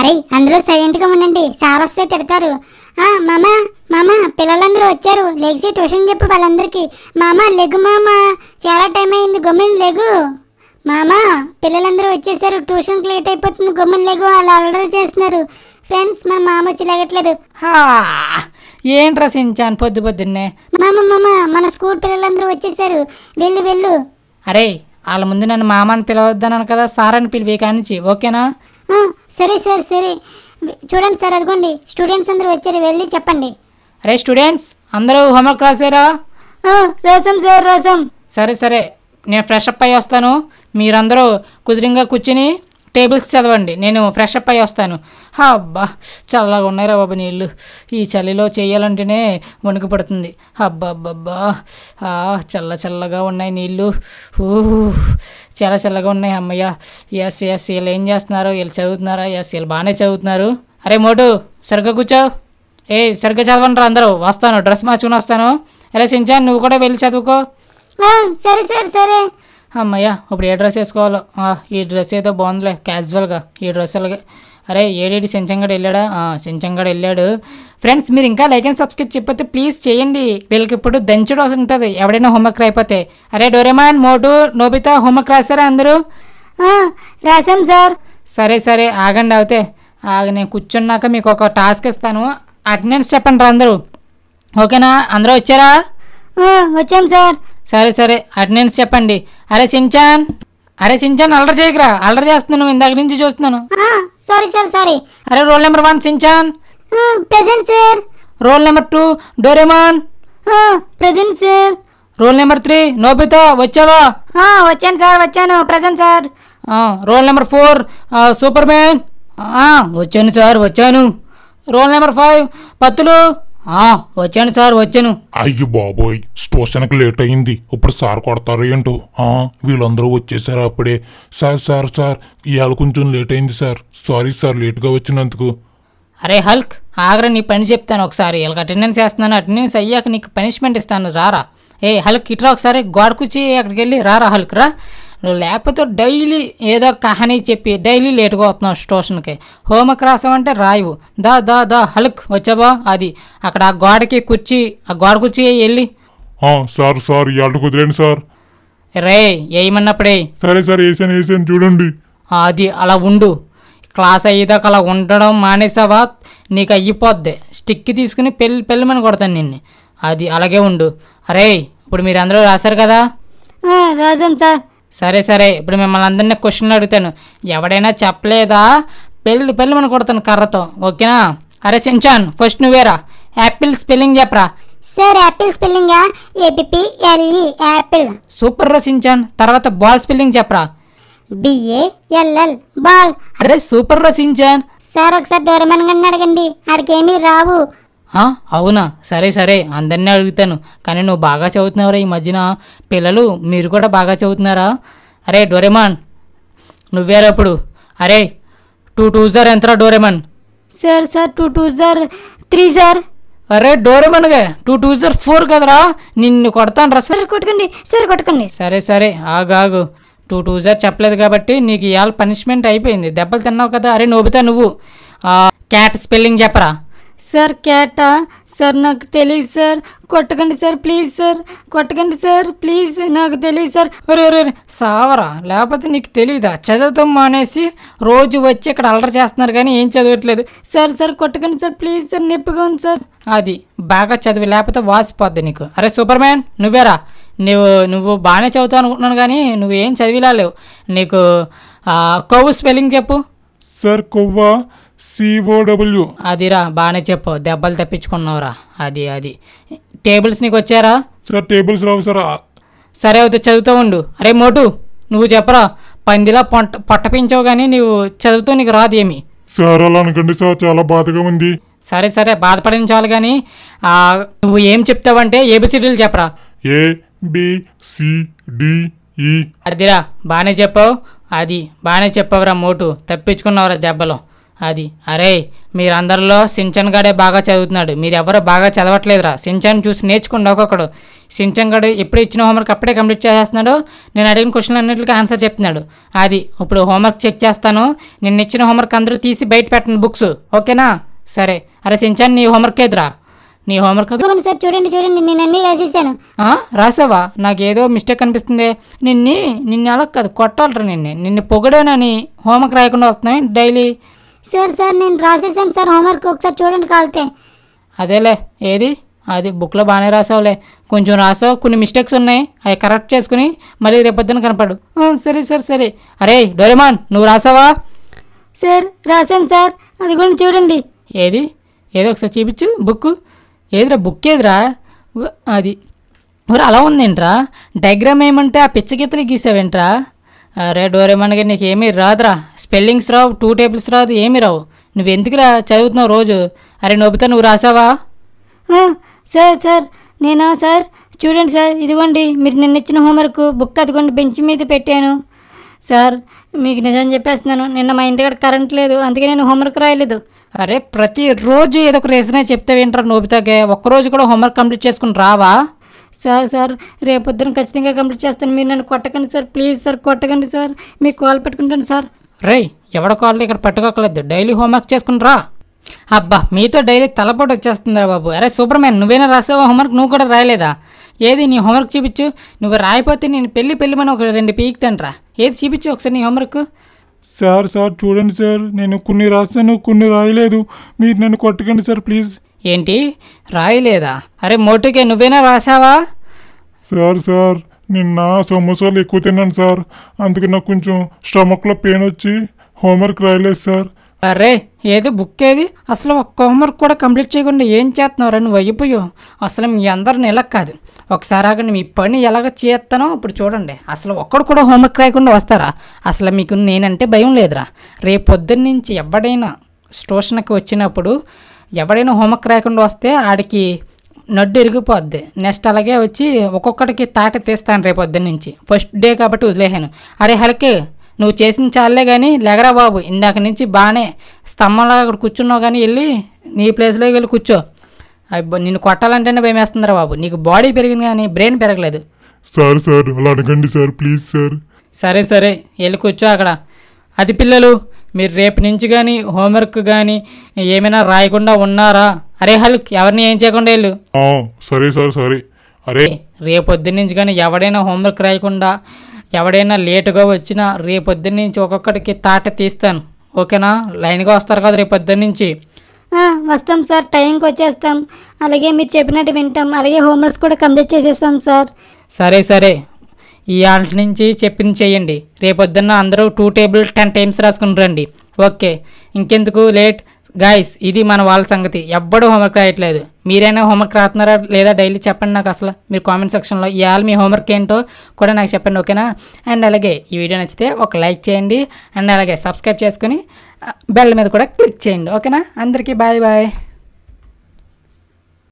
అరే అందులో గా ఉండండి సార్ వస్తే తిడతారు మామ మామ పిల్లలందరూ వచ్చారు లెగ్సి ట్యూషన్ చెప్పు వాళ్ళందరికీ మామ లెగ్ మామ చాలా టైం అయింది గమ్మిన లెగు మామ పిల్లలందరూ వచ్చేసారు ట్యూషన్కి లేట్ అయిపోతుంది గమ్మిన లెగు వాళ్ళు ఆర్డర్ చేస్తున్నారు ఫ్రెండ్స్ మన మామ వచ్చి లేగట్లేదు ఏం రసించాను పొద్దు పొద్దున్నే మామ మామ మన స్కూల్ పిల్లలందరూ వచ్చేసారు వెళ్ళు వెళ్ళు అరే వాళ్ళ ముందు నన్ను మామని అని కదా సార్ అని పిలిపి కానిచ్చి ఓకేనా సరే సార్ సరే చూడండి సార్ అదిగోండి స్టూడెంట్స్ అందరూ వచ్చారు వెళ్ళి చెప్పండి అరే స్టూడెంట్స్ అందరూ హోంవర్క్ రాసారా రాసాం సార్ రాసాం సరే సరే నేను ఫ్రెష్ అప్ అయ్యి వస్తాను మీరందరూ కుదిరింగా కూర్చుని టేబుల్స్ చదవండి నేను ఫ్రెష్ అప్ అయ్యి వస్తాను అబ్బా చల్లగా ఉన్నాయిరా బాబు నీళ్ళు ఈ చలిలో చేయాలంటేనే వణుకు పడుతుంది అబ్బా అబ్బబ్బా చల్ల చల్లగా ఉన్నాయి నీళ్ళు చాలా చల్లగా ఉన్నాయి అమ్మయ్య ఎస్ ఎస్ వీళ్ళు ఏం చేస్తున్నారు వీళ్ళు చదువుతున్నారా ఎస్ వీళ్ళు బాగానే చదువుతున్నారు అరే మోటు సరిగ్గా కూర్చో ఏ సరిగ్గా చదవండి అందరూ వస్తాను డ్రెస్ మార్చుకుని వస్తాను అరే సించాన్ నువ్వు కూడా వెళ్ళి చదువుకో సరే సరే సరే అమ్మయ్య ఇప్పుడు ఏ డ్రెస్ వేసుకోవాలో ఈ డ్రెస్ ఏదో బాగుందిలే క్యాజువల్గా ఈ డ్రెస్ అలాగే అరే ఏడేడి చెంచంగడు వెళ్ళాడా చెంచంగడు వెళ్ళాడు ఫ్రెండ్స్ మీరు ఇంకా లైక్ అండ్ సబ్స్క్రైబ్ చెప్పితే ప్లీజ్ చేయండి వీళ్ళకి ఇప్పుడు దంచడం ఉంటుంది ఎవడైనా హోంవర్క్ అయిపోతే అరే డోరేమాన్ మోటు నోబిత హోంవర్క్ రాశారా అందరూ రాశాం సార్ సరే సరే ఆగండి అవుతే ఆగ నేను కూర్చున్నాక మీకు ఒక టాస్క్ ఇస్తాను అటెండెన్స్ చెప్పండి రా అందరూ ఓకేనా అందరూ వచ్చారా వచ్చాం సార్ సరే సరే అటెండెన్స్ చెప్పండి అరే సించాన్ అరే సించాన్ అల్డర్ చేయకరా అల్డర్ చేస్తున్నాను దగ్గర నుంచి చూస్తున్నాను సారీ సార్ సారీ అరే roll number one Shinchan present sir roll number two Doraemon present sir roll number three Nobita వచ్చావా వచ్చాను సార్ వచ్చాను present sir roll number four superman వచ్చాను సార్ వచ్చాను రోల్ నెంబర్ ఫైవ్ పత్తులు వచ్చాను sir వచ్చాను అయ్యో బాబోయ్ స్టేషన్కి లేట్ అయింది ఇప్పుడు సార్ కొడతారు ఏంటో వీళ్ళందరూ వచ్చేసారు అప్పుడే సార్ సార్ సార్ ఇవాళ కొంచెం లేట్ అయింది సార్ సారీ సార్ లేట్గా వచ్చినందుకు అరే హల్క్ ఆగ్ర నీ పని చెప్తాను ఒకసారి వీళ్ళకి అటెండెన్స్ చేస్తున్నాను అటెండెన్స్ అయ్యాక నీకు పనిష్మెంట్ ఇస్తాను రారా ఏ హల్క్ ఇట్రా ఒకసారి వచ్చి అక్కడికి వెళ్ళి రారా హల్క్ రా నువ్వు లేకపోతే డైలీ ఏదో కహనీ చెప్పి డైలీ లేట్గా వస్తున్నావు స్టేషన్కి హోంవర్క్ అంటే రాయవు దా దా దా హలుక్ వచ్చావా అది అక్కడ ఆ గోడకి కుర్చి ఆ గోడ కుర్చీ వెళ్ళి సార్ సార్ ఈ కుదిరేండి సార్ రే ఏమన్నప్పుడే సరే సార్ వేసాను వేసాను చూడండి అది అలా ఉండు క్లాస్ అయ్యేదాకా అలా ఉండడం మానేసావా నీకు అయ్యిపోద్ది స్టిక్ తీసుకుని పెళ్ళి పెళ్ళమని కొడతాను నిన్ను అది అలాగే ఉండు అరే ఇప్పుడు మీరు అందరూ రాశారు కదా రాజంతా సార్ సరే సరే ఇప్పుడు మిమ్మల్ని అందరినీ క్వశ్చన్ అడుగుతాను ఎవడైనా చెప్పలేదా పెళ్ళి పెళ్ళి మనం కొడతాను కర్రతో ఓకేనా అరే సించాన్ ఫస్ట్ నువ్వేరా యాపిల్ స్పెల్లింగ్ చెప్పరా sir apple spelling A B P L E apple super రా సించాన్ తర్వాత బాల్ స్పెల్లింగ్ చెప్పరా బిఏఎల్ఎల్ బాల్ అరే సూపర్ రా సించాన్ సార్ ఒకసారి డోరమన్ గారిని అడగండి ఆడికేమీ రావు అవునా సరే సరే అందరినీ అడుగుతాను కానీ నువ్వు బాగా చదువుతున్నావురా ఈ మధ్యన పిల్లలు మీరు కూడా బాగా చదువుతున్నారా అరే డోరేమాన్ నువ్వేరప్పుడు అరే టూ టూ జార్ ఎంతరా Doraemon sir sir two twos are three sir అరే డోరేమాన్గా టూ టూ జార్ ఫోర్ కదరా నిన్ను కొడతాను రా సార్ కొట్టుకోండి సార్ కొట్టుకోండి సరే సరే ఆగాగు టూ టూ జార్ చెప్పలేదు కాబట్టి నీకు ఇవాళ పనిష్మెంట్ అయిపోయింది దెబ్బలు తిన్నావు కదా అరే నువ్వుతా నువ్వు క్యాట్ స్పెల్లింగ్ చెప్పరా సార్ కేటా సార్ నాకు తెలియదు సార్ కొట్టకండి సార్ ప్లీజ్ సార్ కొట్టకండి సార్ ప్లీజ్ నాకు తెలియదు సార్ ఒరే సావరా లేకపోతే నీకు తెలియదా చదువుతాం అనేసి రోజు వచ్చి ఇక్కడ అల్లరి చేస్తున్నారు కానీ ఏం చదవట్లేదు సార్ సార్ కొట్టకండి సార్ ప్లీజ్ సార్ నిప్పుగా ఉంది సార్ అది బాగా చదివి లేకపోతే వాసిపోద్ది నీకు అరే సూపర్ మ్యాన్ నువ్వేరా నువ్వు నువ్వు బాగానే చదువుతావు అనుకుంటున్నాను కానీ నువ్వు ఏం చదివిలా లేవు నీకు కొవ్వు స్పెల్లింగ్ చెప్పు సార్ కొవ్వా సిఓడబ్ల్యూ అదిరా బాగానే చెప్పు దెబ్బలు తెప్పించుకున్నావురా అది అది టేబుల్స్ నీకు వచ్చారా సార్ టేబుల్స్ రావు సార్ సరే అయితే చదువుతూ ఉండు అరే మోటు నువ్వు చెప్పరా పందిలా పొట్ట పొట్టపించావు కానీ నువ్వు చదువుతూ నీకు రాదు ఏమి సార్ అలా అనుకోండి సార్ చాలా బాధగా ఉంది సరే సరే బాధపడిన చాలు కానీ నువ్వు ఏం చెప్తావంటే ఏబిసిడీలు చెప్పరా ఏ బి సి డి అదిరా బాగానే చెప్పావు అది బాగానే చెప్పావురా మోటు తప్పించుకున్నావురా దెబ్బలో అది అరే మీరందరిలో సించన్ గడే బాగా చదువుతున్నాడు మీరెవరు బాగా చదవట్లేదురా సించన్ చూసి నేర్చుకోండి ఒక్కొక్కడు సించన్ గడు ఎప్పుడు ఇచ్చిన హోంవర్క్ అప్పుడే కంప్లీట్ చేసేస్తున్నాడు నేను అడిగిన క్వశ్చన్ అన్నింటికి ఆన్సర్ చెప్తున్నాడు అది ఇప్పుడు హోంవర్క్ చెక్ చేస్తాను నిన్న ఇచ్చిన హోంవర్క్ అందరూ తీసి బయట పెట్టండి బుక్స్ ఓకేనా సరే అరే సించన్ నీ హోంవర్క్ ఏదిరా నీ హోంవర్క్ సార్ చూడండి చూడండి నేను అన్నీ రాసేసాను రాసావా నాకేదో మిస్టేక్ అనిపిస్తుంది నిన్నీ నిన్ను అలా కాదు కొట్టాలరా నిన్ను నిన్ను పొగడానని హోంవర్క్ రాయకుండా వస్తున్నాయి డైలీ సార్ సార్ నేను రాసేసాను సార్ హోంవర్క్ ఒకసారి చూడండి కాలితే అదేలే ఏది అది బుక్లో బాగానే రాసావులే కొంచెం రాసావు కొన్ని మిస్టేక్స్ ఉన్నాయి అవి కరెక్ట్ చేసుకుని మళ్ళీ రేపొద్దున కనపడు సరే సరే సరే అరే డోరేమాన్ నువ్వు రాసావా సార్ రాశాను సార్ అది కూడా చూడండి ఏది ఏదో ఒకసారి చూపించు బుక్ ఏదిరా బుక్ ఏదిరా అది మరి అలా ఉందేంట్రా డయాగ్రామ్ ఏమంటే ఆ పిచ్చగీతలు గీసావేంట్రా అరే డోరేమాన్ గారు ఏమీ రాదురా స్పెల్లింగ్స్ రావు టూ టేబుల్స్ రాదు ఏమి రావు నువ్వెందుకురా చదువుతున్నావు రోజు అరే నొబితా నువ్వు రాసావా సార్ సార్ నేనా సార్ స్టూడెంట్ సార్ ఇదిగోండి మీరు నిన్న ఇచ్చిన హోంవర్క్ బుక్ అదిగోండి బెంచ్ మీద పెట్టాను సార్ మీకు నిజం చెప్పేస్తున్నాను నిన్న మా ఇంటికాడ కరెంట్ లేదు అందుకే నేను హోంవర్క్ రాయలేదు అరే ప్రతిరోజు ఏదో ఒక రీజనే వింటారు నోబితాకే ఒక్కరోజు కూడా హోంవర్క్ కంప్లీట్ చేసుకుని రావా సార్ సార్ రేపొద్దున ఖచ్చితంగా కంప్లీట్ చేస్తాను మీరు నన్ను కొట్టకండి సార్ ప్లీజ్ సార్ కొట్టకండి సార్ మీకు కాల్ పెట్టుకుంటాను సార్ రే ఎవడ కాళ్ళు ఇక్కడ పట్టుకోకలేదు డైలీ హోంవర్క్ చేసుకుని రా అబ్బా మీతో డైలీ తలపోటు వచ్చేస్తుందిరా బాబు అరే సూపర్మ్యాన్ నువ్వేనా రాసావా హోంవర్క్ నువ్వు కూడా రాయలేదా ఏది నీ హోంవర్క్ చూపించు నువ్వు రాయిపోతే నేను పెళ్ళి పెళ్ళిమని ఒక రెండు పీకుతాను ఏది చూపించు ఒకసారి నీ హోంవర్క్ సార్ సార్ చూడండి సార్ నేను కొన్ని రాశాను కొన్ని రాయలేదు మీరు నన్ను కొట్టకండి సార్ ప్లీజ్ ఏంటి రాయలేదా అరే మోటుకే నువ్వేనా రాసావా సార్ సార్ నిన్న సమోసాలు ఎక్కువ తిన్నాను సార్ అందుకే నాకు కొంచెం స్టమక్లో పెయిన్ వచ్చి హోంవర్క్ రాయలేదు సార్ అరే ఏది బుక్ ఏది అసలు ఒక్క హోంవర్క్ కూడా కంప్లీట్ చేయకుండా ఏం చేస్తున్నావు నువ్వు అయిపోయావు అసలు మీ అందరిని ఇలా కాదు ఒకసారి ఆగండి మీ పని ఎలాగ చేస్తానో అప్పుడు చూడండి అసలు ఒక్కడు కూడా హోంవర్క్ రాయకుండా వస్తారా అసలు మీకు నేనంటే భయం లేదురా రేపు పొద్దున్న నుంచి ఎవడైనా స్టేషన్కి వచ్చినప్పుడు ఎవడైనా హోంవర్క్ రాయకుండా వస్తే ఆడికి నడ్డు ఇరిగిపోద్ది నెక్స్ట్ అలాగే వచ్చి ఒక్కొక్కడికి తాట తీస్తాను రేపొద్దు నుంచి ఫస్ట్ డే కాబట్టి వదిలేసాను అరే హలక్ నువ్వు చేసిన చాలే కానీ లెగరా బాబు ఇందాక నుంచి బాగానే స్తంభంలో అక్కడ కూర్చున్నావు కానీ వెళ్ళి నీ ప్లేస్లోకి వెళ్ళి కూర్చో నిన్ను కొట్టాలంటేనే భయం వేస్తుందిరా బాబు నీకు బాడీ పెరిగింది కానీ బ్రెయిన్ పెరగలేదు సార్ సార్ అలా అడగండి సార్ ప్లీజ్ సార్ సరే సరే వెళ్ళి కూర్చో అక్కడ అది పిల్లలు మీరు రేపు నుంచి కానీ హోంవర్క్ కానీ ఏమైనా రాయకుండా ఉన్నారా అరే హల్క్ ఎవరిని ఏం చేయకుండా వెళ్ళు సరే సార్ సారీ అరే రేపొద్దు నుంచి కానీ ఎవడైనా హోంవర్క్ రాయకుండా ఎవడైనా లేటుగా వచ్చినా రేపొద్దు నుంచి ఒక్కొక్కడికి తాట తీస్తాను ఓకేనా లైన్గా వస్తారు కదా రేపొద్దు నుంచి వస్తాం సార్ టైంకి వచ్చేస్తాం అలాగే మీరు చెప్పినట్టు వింటాం అలాగే హోంవర్క్స్ కూడా కంప్లీట్ చేసేస్తాం సార్ సరే సరే ఇవాళ నుంచి చెప్పింది చేయండి రేపొద్దున్న అందరూ టూ టేబుల్ టెన్ టైమ్స్ రాసుకుని రండి ఓకే ఇంకెందుకు లేట్ గాయస్ ఇది మన వాళ్ళ సంగతి ఎవ్వడూ హోంవర్క్ రాయట్లేదు మీరైనా హోంవర్క్ రాస్తున్నారా లేదా డైలీ చెప్పండి నాకు అసలు మీరు కామెంట్ సెక్షన్లో ఇవాళ మీ హోంవర్క్ ఏంటో కూడా నాకు చెప్పండి ఓకేనా అండ్ అలాగే ఈ వీడియో నచ్చితే ఒక లైక్ చేయండి అండ్ అలాగే సబ్స్క్రైబ్ చేసుకుని బెల్ మీద కూడా క్లిక్ చేయండి ఓకేనా అందరికీ బాయ్ బాయ్